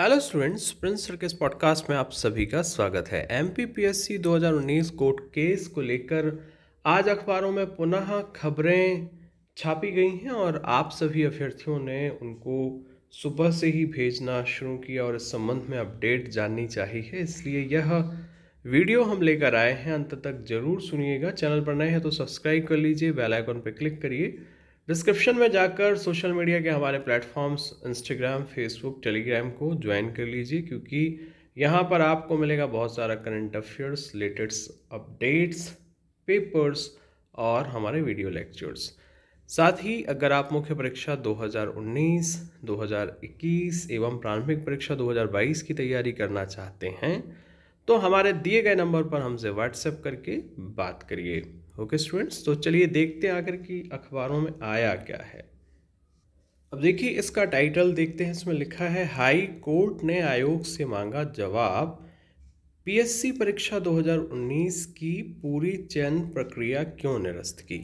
hello students Prince sir के इस podcast में आप सभी का स्वागत है M P P S C दो हज़ार उन्नीस कोर्ट केस को लेकर आज अखबारों में पुनः खबरें छापी गई हैं और आप सभी अभ्यर्थियों ने उनको सुबह से ही भेजना शुरू किया और इस संबंध में अपडेट जाननी चाहिए इसलिए यह वीडियो हम लेकर आए हैं अंत तक जरूर सुनिएगा चैनल पर नए हैं तो सब्सक्राइब कर लीजिए बेल आइकन पर क्लिक करिए डिस्क्रिप्शन में जाकर सोशल मीडिया के हमारे प्लेटफॉर्म्स इंस्टाग्राम फेसबुक टेलीग्राम को ज्वाइन कर लीजिए क्योंकि यहाँ पर आपको मिलेगा बहुत सारा current affairs latest updates papers और हमारे वीडियो लेक्चर्स साथ ही अगर आप मुख्य परीक्षा 2019, 2021 एवं प्रारंभिक परीक्षा 2022 की तैयारी करना चाहते हैं तो हमारे दिए गए नंबर पर हमसे व्हाट्सएप करके बात करिए ओके स्टूडेंट्स तो चलिए देखते हैं आकर कि अखबारों में आया क्या है अब देखिए इसका टाइटल देखते हैं इसमें लिखा है हाई कोर्ट ने आयोग से मांगा जवाब पीएससी परीक्षा 2019 की पूरी चयन प्रक्रिया क्यों निरस्त की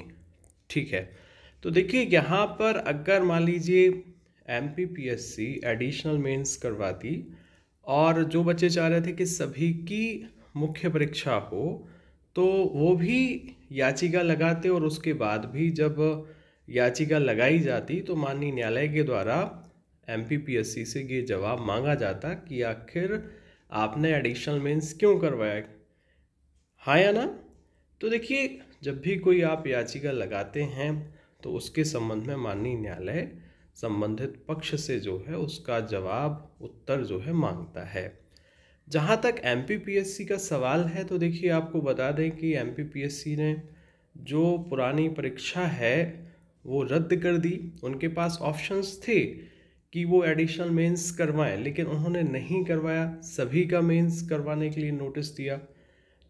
ठीक है तो देखिए यहाँ पर अगर मान लीजिए M P P S C additional mains करवाती और जो बच्चे चाह रहे थे कि सभी की मुख्य परीक्षा हो तो वो भी याचिका लगाते और उसके बाद भी जब याचिका लगाई जाती तो माननीय न्यायालय के द्वारा एम से ये जवाब मांगा जाता कि आखिर आपने एडिशनल मीन्स क्यों करवाया हाँ या ना तो देखिए जब भी कोई आप याचिका लगाते हैं तो उसके संबंध में माननीय न्यायालय संबंधित पक्ष से जो है उसका जवाब उत्तर जो है मांगता है जहाँ तक एम का सवाल है तो देखिए आपको बता दें कि एम ने जो पुरानी परीक्षा है वो रद्द कर दी उनके पास ऑप्शंस थे कि वो एडिशनल मेंस करवाएं लेकिन उन्होंने नहीं करवाया सभी का मेंस करवाने के लिए नोटिस दिया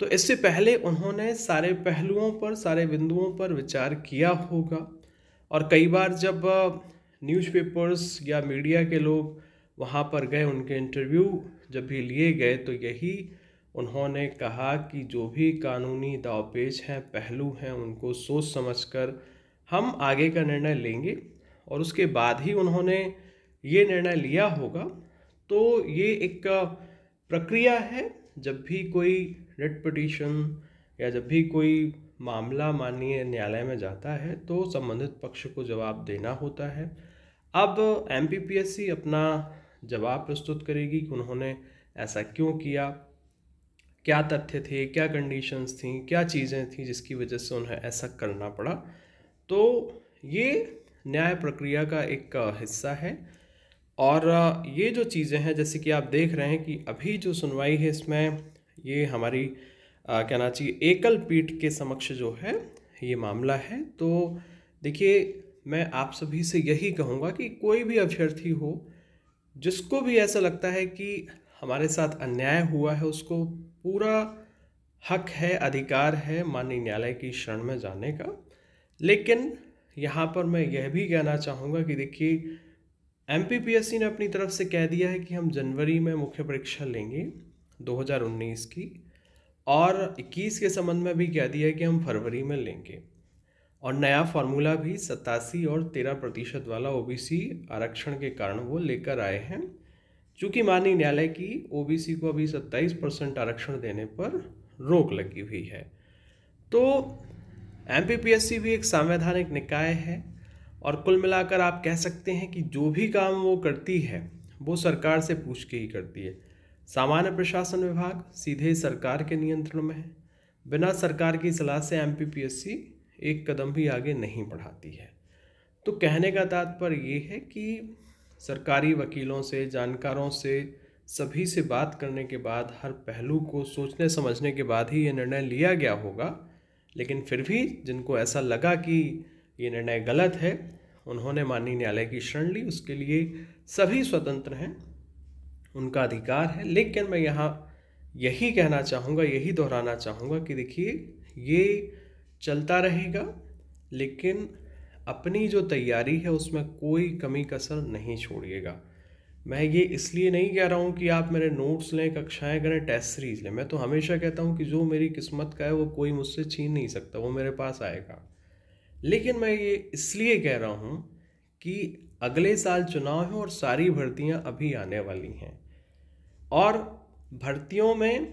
तो इससे पहले उन्होंने सारे पहलुओं पर सारे बिंदुओं पर विचार किया होगा और कई बार जब न्यूज़पेपर्स uh, या मीडिया के लोग वहाँ पर गए उनके इंटरव्यू जब भी लिए गए तो यही उन्होंने कहा कि जो भी कानूनी दावपेच हैं पहलू हैं उनको सोच समझकर हम आगे का निर्णय लेंगे और उसके बाद ही उन्होंने ये निर्णय लिया होगा तो ये एक प्रक्रिया है जब भी कोई रिट पटिशन या जब भी कोई मामला माननीय न्यायालय में जाता है तो संबंधित पक्ष को जवाब देना होता है अब एम अपना जवाब प्रस्तुत करेगी कि उन्होंने ऐसा क्यों किया क्या तथ्य थे क्या कंडीशंस थी क्या चीज़ें थी जिसकी वजह से उन्हें ऐसा करना पड़ा तो ये न्याय प्रक्रिया का एक हिस्सा है और ये जो चीज़ें हैं जैसे कि आप देख रहे हैं कि अभी जो सुनवाई है इसमें ये हमारी आ, कहना चाहिए एकल पीठ के समक्ष जो है ये मामला है तो देखिए मैं आप सभी से यही कहूँगा कि कोई भी अभ्यर्थी हो जिसको भी ऐसा लगता है कि हमारे साथ अन्याय हुआ है उसको पूरा हक है अधिकार है माननीय न्यायालय की शरण में जाने का लेकिन यहाँ पर मैं यह भी कहना चाहूँगा कि देखिए एम ने अपनी तरफ से कह दिया है कि हम जनवरी में मुख्य परीक्षा लेंगे 2019 की और 21 के संबंध में भी कह दिया है कि हम फरवरी में लेंगे और नया फार्मूला भी सतासी और तेरह प्रतिशत वाला ओबीसी आरक्षण के कारण वो लेकर आए हैं चूँकि माननीय न्यायालय की ओबीसी को अभी सत्ताईस परसेंट आरक्षण देने पर रोक लगी हुई है तो एम भी एक संवैधानिक निकाय है और कुल मिलाकर आप कह सकते हैं कि जो भी काम वो करती है वो सरकार से पूछ के ही करती है सामान्य प्रशासन विभाग सीधे सरकार के नियंत्रण में है बिना सरकार की सलाह से एम एक कदम भी आगे नहीं बढ़ाती है तो कहने का तात्पर्य ये है कि सरकारी वकीलों से जानकारों से सभी से बात करने के बाद हर पहलू को सोचने समझने के बाद ही ये निर्णय लिया गया होगा लेकिन फिर भी जिनको ऐसा लगा कि ये निर्णय गलत है उन्होंने माननीय न्यायालय की शरण ली उसके लिए सभी स्वतंत्र हैं उनका अधिकार है लेकिन मैं यहाँ यही कहना चाहूँगा यही दोहराना चाहूँगा कि देखिए ये चलता रहेगा लेकिन अपनी जो तैयारी है उसमें कोई कमी कसर नहीं छोड़िएगा मैं ये इसलिए नहीं कह रहा हूँ कि आप मेरे नोट्स लें कक्षाएं करें टेस्ट सीरीज लें मैं तो हमेशा कहता हूँ कि जो मेरी किस्मत का है वो कोई मुझसे छीन नहीं सकता वो मेरे पास आएगा लेकिन मैं ये इसलिए कह रहा हूँ कि अगले साल चुनाव हैं और सारी भर्तियाँ अभी आने वाली हैं और भर्तियों में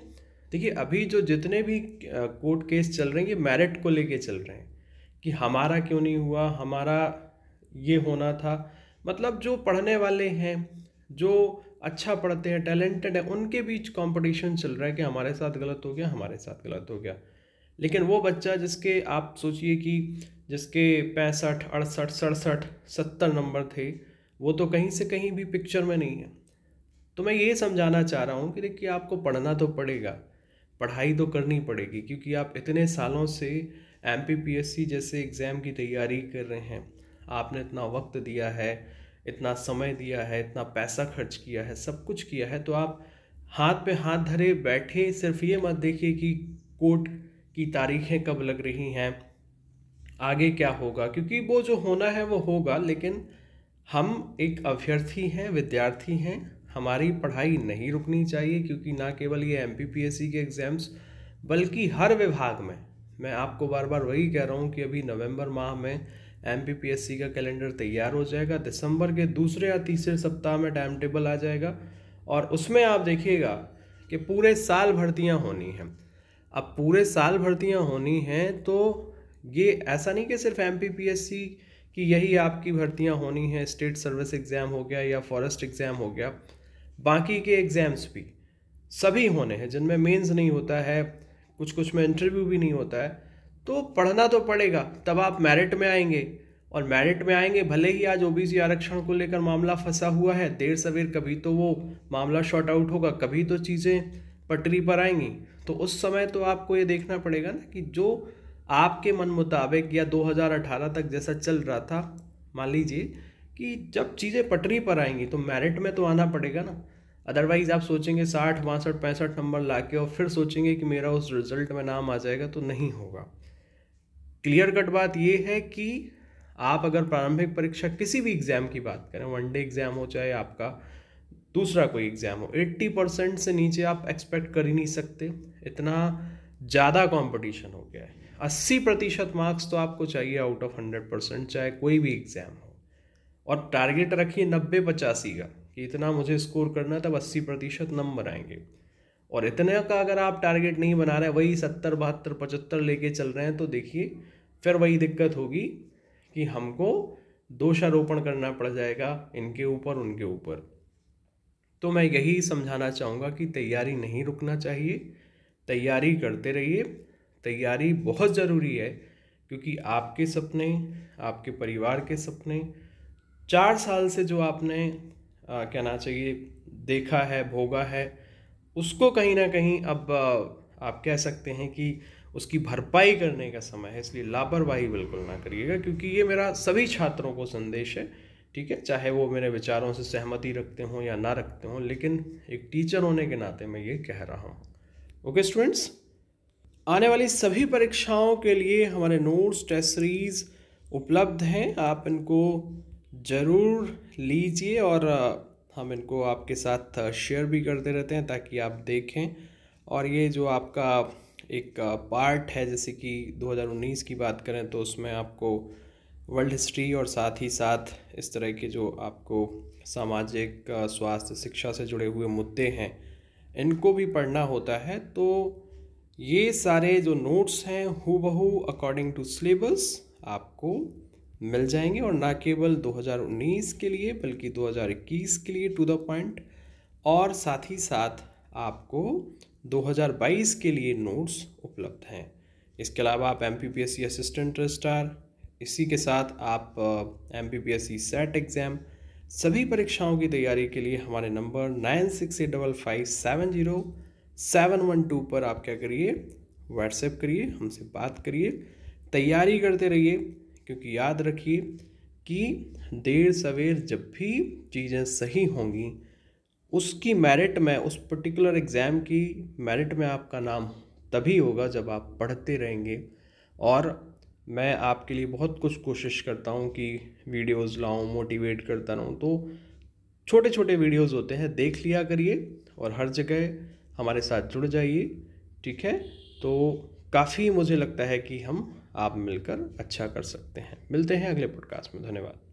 देखिए अभी जो जितने भी कोर्ट केस चल रहे हैं ये मेरिट को लेके चल रहे हैं कि हमारा क्यों नहीं हुआ हमारा ये होना था मतलब जो पढ़ने वाले हैं जो अच्छा पढ़ते हैं टैलेंटेड हैं उनके बीच कंपटीशन चल रहा है कि हमारे साथ गलत हो गया हमारे साथ गलत हो गया लेकिन वो बच्चा जिसके आप सोचिए कि जिसके पैंसठ अड़सठ सड़सठ सत्तर नंबर थे वो तो कहीं से कहीं भी पिक्चर में नहीं है तो मैं ये समझाना चाह रहा हूँ कि देखिए आपको पढ़ना तो पड़ेगा पढ़ाई तो करनी पड़ेगी क्योंकि आप इतने सालों से एम जैसे एग्ज़ाम की तैयारी कर रहे हैं आपने इतना वक्त दिया है इतना समय दिया है इतना पैसा खर्च किया है सब कुछ किया है तो आप हाथ पे हाथ धरे बैठे सिर्फ ये मत देखिए कि कोर्ट की तारीखें कब लग रही हैं आगे क्या होगा क्योंकि वो जो होना है वो होगा लेकिन हम एक अभ्यर्थी हैं विद्यार्थी हैं हमारी पढ़ाई नहीं रुकनी चाहिए क्योंकि ना केवल ये एम के एग्ज़ाम्स बल्कि हर विभाग में मैं आपको बार बार वही कह रहा हूँ कि अभी नवंबर माह में एम का कैलेंडर तैयार हो जाएगा दिसंबर के दूसरे या तीसरे सप्ताह में टाइम टेबल आ जाएगा और उसमें आप देखिएगा कि पूरे साल भर्तियाँ होनी हैं अब पूरे साल भर्तियाँ होनी हैं तो ये ऐसा नहीं कि सिर्फ एम कि यही आपकी भर्तियाँ होनी हैं स्टेट सर्विस एग्ज़ाम हो गया या फॉरेस्ट एग्ज़ाम हो गया बाकी के एग्ज़ाम्स भी सभी होने हैं जिनमें मेंस नहीं होता है कुछ कुछ में इंटरव्यू भी नहीं होता है तो पढ़ना तो पड़ेगा तब आप मेरिट में आएंगे और मेरिट में आएंगे भले ही आज ओबीसी आरक्षण को लेकर मामला फंसा हुआ है देर सवेर कभी तो वो मामला शॉर्ट आउट होगा कभी तो चीज़ें पटरी पर आएंगी तो उस समय तो आपको ये देखना पड़ेगा ना कि जो आपके मन मुताबिक या 2018 तक जैसा चल रहा था मान लीजिए कि जब चीज़ें पटरी पर आएंगी तो मेरिट में तो आना पड़ेगा ना अदरवाइज़ आप सोचेंगे साठ बासठ पैंसठ नंबर ला के और फिर सोचेंगे कि मेरा उस रिज़ल्ट में नाम आ जाएगा तो नहीं होगा क्लियर कट बात ये है कि आप अगर प्रारंभिक परीक्षा किसी भी एग्ज़ाम की बात करें वनडे एग्ज़ाम हो चाहे आपका दूसरा कोई एग्ज़ाम हो 80 परसेंट से नीचे आप एक्सपेक्ट कर ही नहीं सकते इतना ज़्यादा कंपटीशन हो गया है 80 प्रतिशत मार्क्स तो आपको चाहिए आउट ऑफ 100 परसेंट चाहे कोई भी एग्ज़ाम हो और टारगेट रखिए नब्बे पचासी का कि इतना मुझे स्कोर करना है तब अस्सी प्रतिशत नंबर आएंगे और इतने का अगर आप टारगेट नहीं बना रहे वही सत्तर बहत्तर पचहत्तर लेके चल रहे हैं तो देखिए फिर वही दिक्कत होगी कि हमको दोषारोपण करना पड़ जाएगा इनके ऊपर उनके ऊपर तो मैं यही समझाना चाहूँगा कि तैयारी नहीं रुकना चाहिए तैयारी करते रहिए तैयारी बहुत ज़रूरी है क्योंकि आपके सपने आपके परिवार के सपने चार साल से जो आपने आ, कहना चाहिए देखा है भोगा है उसको कहीं ना कहीं अब आ, आप कह सकते हैं कि उसकी भरपाई करने का समय है इसलिए लापरवाही बिल्कुल ना करिएगा क्योंकि ये मेरा सभी छात्रों को संदेश है ठीक है चाहे वो मेरे विचारों से सहमति रखते हों या ना रखते हों लेकिन एक टीचर होने के नाते मैं ये कह रहा हूँ ओके स्टूडेंट्स आने वाली सभी परीक्षाओं के लिए हमारे नोट्स टेस्ट सीरीज़ उपलब्ध हैं आप इनको ज़रूर लीजिए और हम इनको आपके साथ शेयर भी करते रहते हैं ताकि आप देखें और ये जो आपका एक पार्ट है जैसे कि 2019 की बात करें तो उसमें आपको वर्ल्ड हिस्ट्री और साथ ही साथ इस तरह के जो आपको सामाजिक स्वास्थ्य शिक्षा से जुड़े हुए मुद्दे हैं इनको भी पढ़ना होता है तो ये सारे जो नोट्स हैं हु बहू अकॉर्डिंग टू सिलेबस आपको मिल जाएंगे और ना केवल 2019 के लिए बल्कि 2021 के लिए टू द पॉइंट और साथ ही साथ आपको 2022 के लिए नोट्स उपलब्ध हैं इसके अलावा आप एम पी असिस्टेंट रजिस्ट्रार इसी के साथ आप एम पी सेट एग्ज़ाम सभी परीक्षाओं की तैयारी के लिए हमारे number nine six eight double five seven zero seven one two पर आप क्या करिए व्हाट्सएप करिए हमसे बात करिए तैयारी करते रहिए क्योंकि याद रखिए कि देर सवेर जब भी चीज़ें सही होंगी उसकी मेरिट में उस पर्टिकुलर एग्ज़ाम की मेरिट में आपका नाम तभी होगा जब आप पढ़ते रहेंगे और मैं आपके लिए बहुत कुछ कोशिश करता हूँ कि वीडियोस लाऊं मोटिवेट करता रहूँ तो छोटे छोटे वीडियोस होते हैं देख लिया करिए और हर जगह हमारे साथ जुड़ जाइए ठीक है तो काफ़ी मुझे लगता है कि हम आप मिलकर अच्छा कर सकते हैं मिलते हैं अगले पॉडकास्ट में धन्यवाद